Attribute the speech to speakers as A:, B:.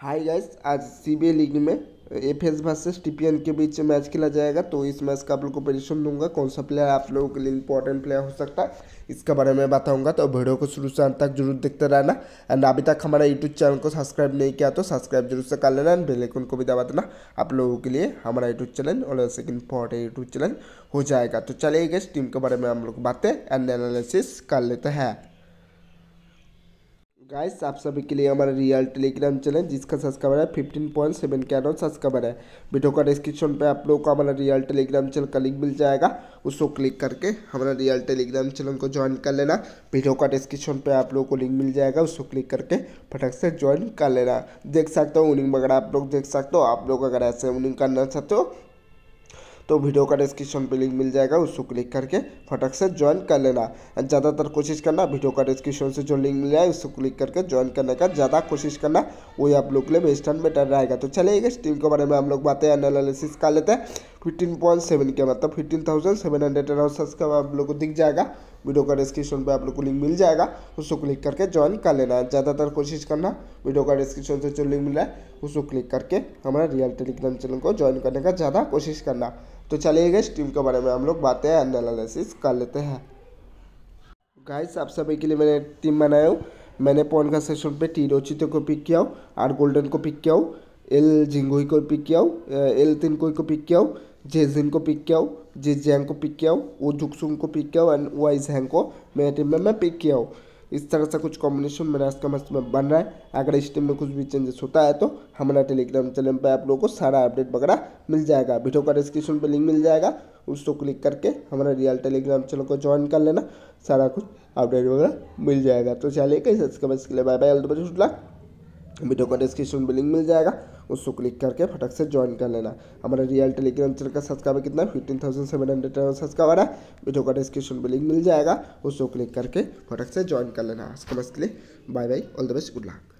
A: high guys आज CBI league में F S versus T के बीच मैच खेला जाएगा तो इस मैच का आप लोग को परिश्रम दूंगा कौन सा प्लेयर आप लोगों के लिए इंपॉर्टेंट प्लेयर हो सकता है इसके बारे में बताऊंगा तो वीडियो को शुरू से अंत तक जरूर देखते रहना एंड अभी तक हमारा यूट्यूब चैनल को सब्सक्राइब नहीं किया तो सब्सक्राइब जरूर से कर लेना एंड बेलेकन को भी दबा देना आप लोगों के लिए हमारा यूट्यूब चैनल और एक इम्पॉर्टेंट यूट्यूब चैनल हो जाएगा तो चलिए गए टीम के बारे में हम लोग बातें एंड एनालिसिस कर लेते हैं गाइस आप सभी के लिए हमारा रियल टेलीग्राम चैनल जिसका सब्सक्राइबर है fifteen point seven K around subscriber है वीडियो का डिस्क्रिप्शन पे आप लोगों को हमारा रियल टेलीग्राम चैनल का लिंक मिल जाएगा उसको क्लिक करके हमारा रियल टेलीग्राम चैनल को ज्वाइन कर लेना वीडियो का डिस्क्रिप्शन पे आप लोगों को लिंक मिल जाएगा उसको क्लिक करके फटक से ज्वाइन कर लेना देख सकते हो उनिंग वगैरह आप लोग देख सकते हो आप लोग अगर ऐसे उनिंग करना चाहते हो तो वीडियो का डिस्क्रिप्शन पे लिंक मिल जाएगा उसको क्लिक करके फटक से ज्वाइन कर लेना ज़्यादातर कोशिश करना वीडियो का डिस्क्रिप्शन से जो लिंक मिल जाए उसको क्लिक करके ज्वाइन करने का ज़्यादा कोशिश करना वही आप लोग के लिए बेस्ट एंड बेटर रहेगा तो चलिएगा टीम के बारे में हम लोग बातें एनालिसिस कर लेते हैं फिफ्टीन पॉइंट सेवन के मतलब fifteen thousand seven hundred and hundred का आप लोग को दिख जाएगा वीडियो का डिस्क्रिप्शन पे आप लोग को लिंक मिल जाएगा उसको क्लिक करके ज्वाइन कर लेना ज़्यादातर कोशिश करना वीडियो का डिस्क्रिप्शन से जो लिंक मिल रहा है उसको क्लिक करके हमारे रियल टेलीग्राम चैनल को ज्वाइन करने का ज़्यादा कोशिश करना तो चलिए इस टीम के बारे में हम लोग बातें एंड एनालिसिस कर लेते हैं गाइस आप सभी के लिए मैंने टीम बनाया हूँ मैंने पॉइंट का सेशन पे टी रोचित को पिक किया हूँ आर गोल्डन को पिक किया हूँ एल जिंगोई को पिक किया हूँ एल तिनकोई को पिक किया हूँ जे जिन को पिक किया हूँ जे जैंग को पिक किया हूँ वो झुकसुंग को पिक किया हूँ एंड वाई जैंग को मेरे टीम में मैं पिक किया हूँ इस तरह से कुछ कॉम्बिनेशन मेरा इसका मस्त में बन रहा है अगर इस टीम में कुछ भी चेंजेस होता है तो हमारा टेलीग्राम चैनल पर आप लोगों को सारा अपडेट वगैरह मिल जाएगा वीडियो का डिस्क्रिप्शन पर लिंक मिल जाएगा उसको क्लिक करके हमारा रियल टेलीग्राम चैनल को ज्वाइन कर लेना सारा कुछ अपडेट वगैरह मिल जाएगा तो चलिए कैसे इसके लिए बाय बाय वीडियो का डिस्क्रिप्शन में लिंक मिल जाएगा उसको क्लिक करके फटक से ज्वाइन कर लेना हमारा रियल टेलीग्राम चैनल का सब्सक्राइबर कितना fifteen thousand seven hundred subscriber है वीडियो का डिस्क्रिप्शन में लिंक मिल जाएगा उसको क्लिक करके फटक से ज्वाइन कर लेना इसके के लिए bye bye all the best good luck